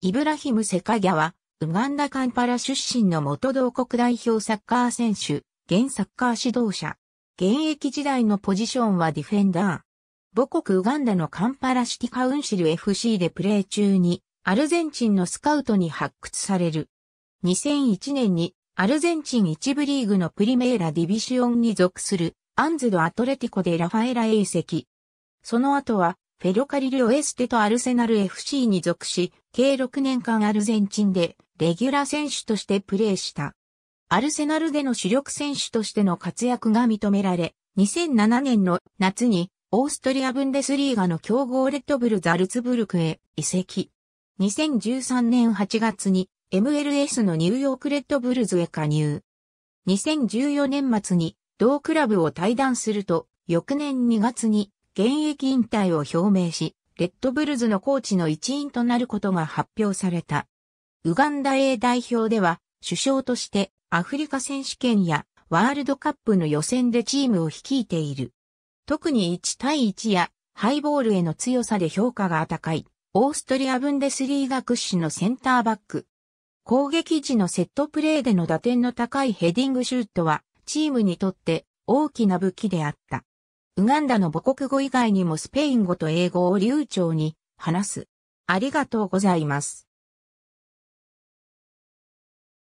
イブラヒム・セカギャは、ウガンダカンパラ出身の元同国代表サッカー選手、現サッカー指導者。現役時代のポジションはディフェンダー。母国ウガンダのカンパラシティカウンシル FC でプレー中に、アルゼンチンのスカウトに発掘される。2001年に、アルゼンチン1部リーグのプリメーラディビシオンに属する、アンズド・アトレティコでラファエラへ移籍。その後は、フェロカリル・オエステとアルセナル FC に属し、計6年間アルゼンチンでレギュラー選手としてプレーした。アルセナルでの主力選手としての活躍が認められ、2007年の夏にオーストリア・ブンデスリーガの強豪レッドブル・ザルツブルクへ移籍。2013年8月に MLS のニューヨークレッドブルズへ加入。2014年末に同クラブを退団すると、翌年2月に現役引退を表明し、レッドブルズのコーチの一員となることが発表された。ウガンダ A 代表では、首相としてアフリカ選手権やワールドカップの予選でチームを率いている。特に1対1やハイボールへの強さで評価が高い、オーストリア・ブンデスリーガ屈指のセンターバック。攻撃時のセットプレーでの打点の高いヘディングシュートは、チームにとって大きな武器であった。ウガンダの母国語以外にもスペイン語と英語を流暢に話す。ありがとうございます。